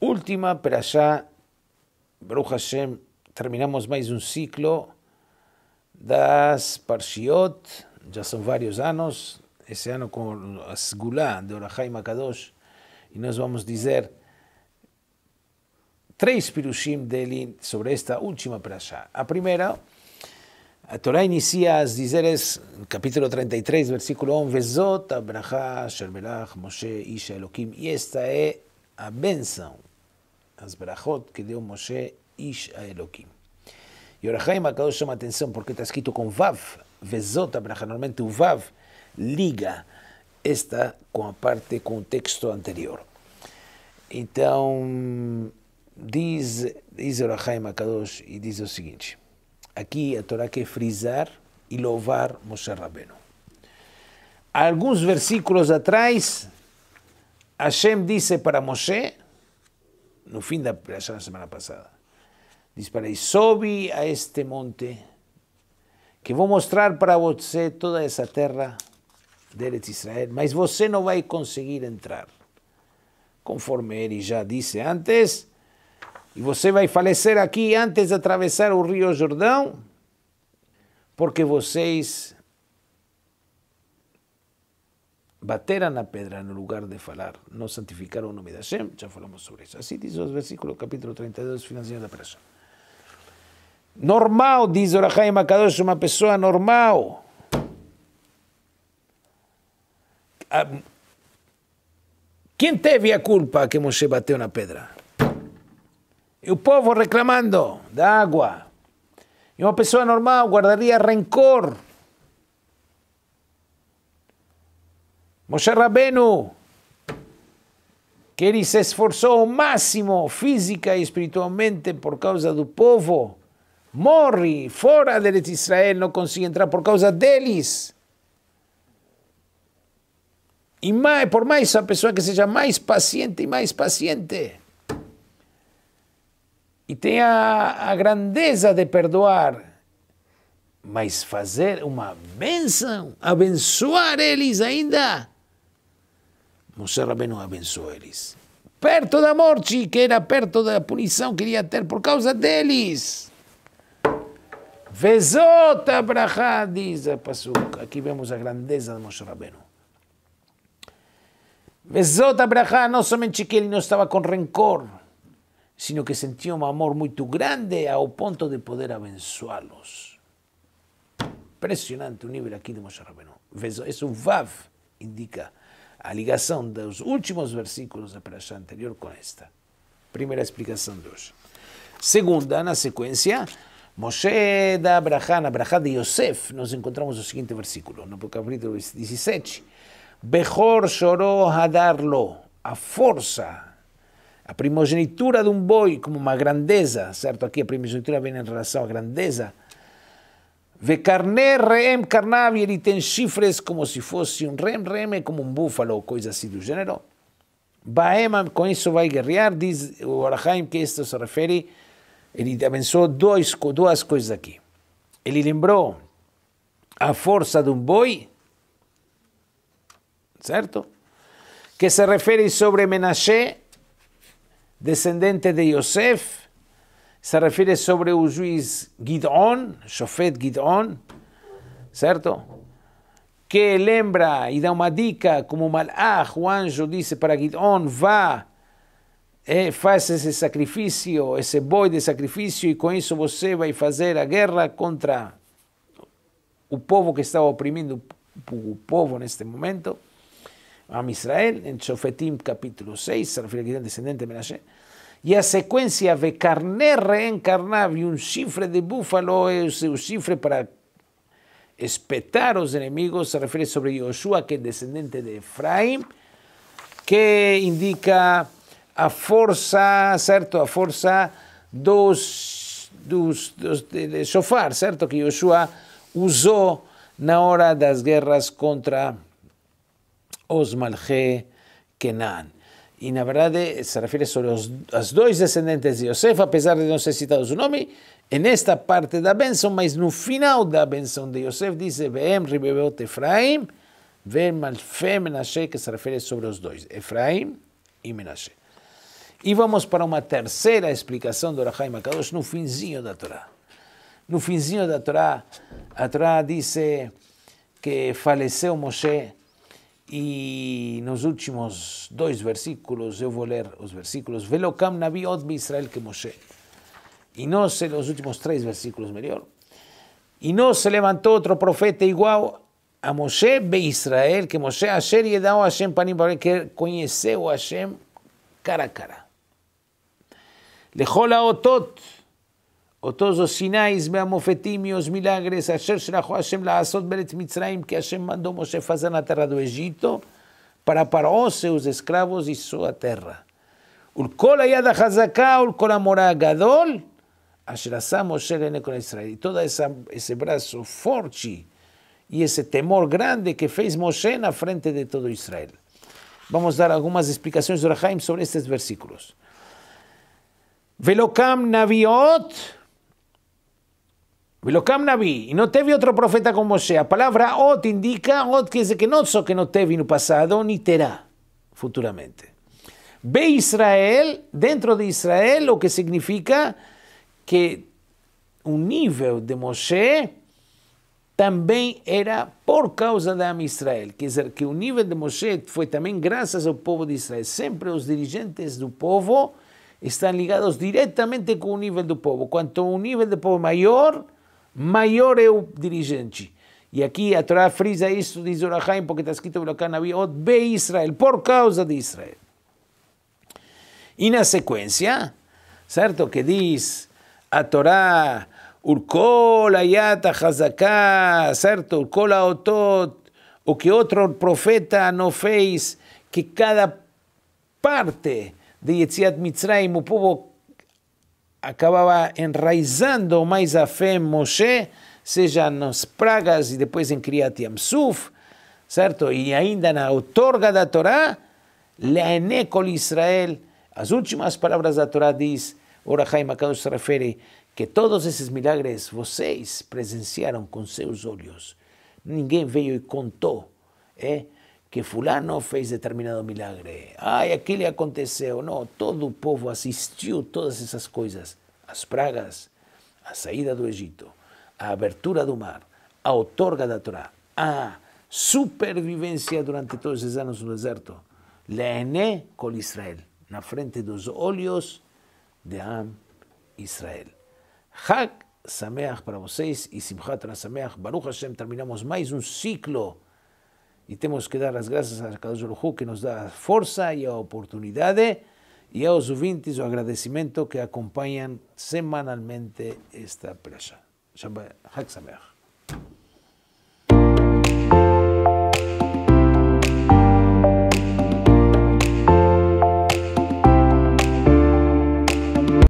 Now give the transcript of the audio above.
Última para já, Baruch Hashem, terminamos mais um ciclo das Parshiot, já são vários anos, esse ano com a Segulá de Orahai Makadosh, e nós vamos dizer três pirushim dele sobre esta última praxá. A primeira, a Torá inicia as dizeres, capítulo 33, versículo 1, Vezot abrahá shermelach Moshe isha Elohim, e esta é a benção as brachot que deu Moshe Ish a Elohim. E Orachaim Akadosh chama atenção porque está escrito com Vav, Vezota Bracha, normalmente o Vav liga esta com a parte, com o texto anterior. Então, diz, diz Orachaim Akadosh e diz o seguinte, aqui a Torá quer frisar e louvar Moshe Rabbeinu. Alguns versículos atrás, Hashem disse para Moshe, no fim da pregação na semana passada. Diz para ele: sobe a este monte, que vou mostrar para você eh, toda essa terra de Eretz Israel, mas você eh, não vai conseguir entrar. Conforme ele já disse antes, e você eh, vai falecer aqui antes de atravessar o Rio Jordão, porque vocês bateran la pedra en lugar de hablar. no santificaron o nome Hashem, ya hablamos sobre eso. Así dice el versículo capítulo 32, Financiera de la persona. Normal, dice Orajay Makadosh, una persona normal. Ah, ¿Quién teve a culpa que Moshe bateó una pedra? Y o povo reclamando de agua. Y una persona normal guardaría rencor. Moshe Rabenu, que ele se esforçou ao máximo física e espiritualmente por causa do povo, morre fora de Israel, não consegue entrar por causa deles. E mais, por mais a pessoa que seja mais paciente e mais paciente, e tenha a grandeza de perdoar, mas fazer uma benção, abençoar eles ainda. Moshe Beno abençoa eles. Perto da morte, que era perto da punição que iria ter por causa deles. Vezota brachá, diz a Pasuk. Aqui vemos a grandeza de Moshe Rabbeinu. Vezota brachá, não somente que ele não estava com rencor, sino que sentia um amor muito grande ao ponto de poder abençoá-los. Impressionante o nível aqui de Moshe Rabbeinu. Esse Vav indica a ligação dos últimos versículos da praxá anterior com esta. Primeira explicação de hoje. Segunda, na sequência, Moshe da na Abraham de Yosef, nós encontramos o seguinte versículo, no capítulo 17. Bechor chorou Hadarlo, a força, a primogenitura de um boi como uma grandeza, certo? Aqui a primogenitura vem em relação à grandeza Vecarné Reem Carnav, e ele tem chifres como se fosse um rem, rem é como um búfalo ou coisa assim do gênero. Baema, com isso vai guerrear, diz o Arahaim que isto se refere, ele abençoou dois, duas coisas aqui. Ele lembrou a força de um boi, certo? Que se refere sobre Menashe, descendente de Yosef, se refere sobre o juiz Gidon, Shofet Gidon, certo? Que lembra e dá uma dica, como Malach, o anjo, disse para Gidon: vá, e eh, faz esse sacrifício, esse boi de sacrifício, e com isso você vai fazer a guerra contra o povo que estava oprimindo o povo neste momento, a Israel, em Shofetim capítulo 6, se refere a Gidon, descendente de Menashe. Y a secuencia de carne reencarnado y un chifre de búfalo es un cifre para espetar los enemigos. se refiere sobre Yoshua, que es descendente de Efraim, que indica a fuerza cierto A fuerza dos, de Shofar, cierto Que Yoshua usó na hora las guerras contra os kenán Kenan. e na verdade se refere sobre os, as dois descendentes de Yosef, apesar de não ser citado o nome, é nesta parte da benção, mas no final da benção de Yosef, diz Vem, ribebeot Efraim, vem, malfe Menashe, que se refere sobre os dois, Efraim e Menashe. E vamos para uma terceira explicação do Rahai Makadosh no finzinho da Torá. No finzinho da Torá, a Torá diz que faleceu Moshe en los últimos dos versículos, yo voy a leer los versículos. Y no sé, Israel que Y últimos tres versículos, mejor. Y no se levantó otro profeta igual a Moshe be Israel que Moshe, Asher yedao a Hashem Panim que a Hashem cara a cara. Lejó la otot. ou todos os sinais, Beamofetim e os milagres, Asher Shrachu Hashem Laasot Beret Mitzrayim, que Hashem mandou Moshe fazer na terra do Egito, para Paró, seus escravos e sua terra. Ulkol Ayad HaZaká, Ulkol Amorá Gadol, Asher Asá Moshe Lenekon Israel. E todo essa, esse braço forte e esse temor grande que fez Moshe na frente de todo Israel. Vamos dar algumas explicações do Rahaim sobre estes versículos. Velocam Naviot, Velocam y no te vi otro profeta como La Palabra Ot oh, indica, Ot oh, que es que no so que no te vino pasado, ni te terá futuramente. Ve Israel, dentro de Israel, lo que significa que un nivel de Moshe También era por causa de Am Israel. Quiere decir que un nivel de Moshe Fue también gracias al pueblo de Israel. Siempre los dirigentes del pueblo... Están ligados directamente con un nivel del pueblo. Cuanto un nivel del pueblo mayor maior é dirigente. E aqui a frisa isso, diz porque está escrito o be Israel, por causa de Israel. en la secuencia, ¿cierto?, Que diz a Torá, Urkol Ayata ¿cierto?, certo? Urkol Otot, o que otro profeta no fez, que cada parte de Yetziat Mitzrayim, o povo acabava enraizando mais a fé em Moshe, seja nas pragas e depois em Kriyat Yamsuf, certo? E ainda na outorga da Torá, Leenekol Israel, as últimas palavras da Torá diz, Orahai Makano se refere que todos esses milagres vocês presenciaram com seus olhos. Ninguém veio e contou, é? que fulano fez determinado milagre. Ai, aquilo aconteceu. Não, todo o povo assistiu todas essas coisas. As pragas, a saída do Egito, a abertura do mar, a outorga da Torá, a supervivência durante todos esses anos no deserto. Leene col Israel, na frente dos olhos de Am Israel. Hak Sameach para vocês e Simchat Sameach. Baruch Hashem, terminamos mais um ciclo Y tenemos que dar las gracias a Kadosh Baruj que nos da fuerza y oportunidades y a los a o agradecimiento que acompañan semanalmente esta presa.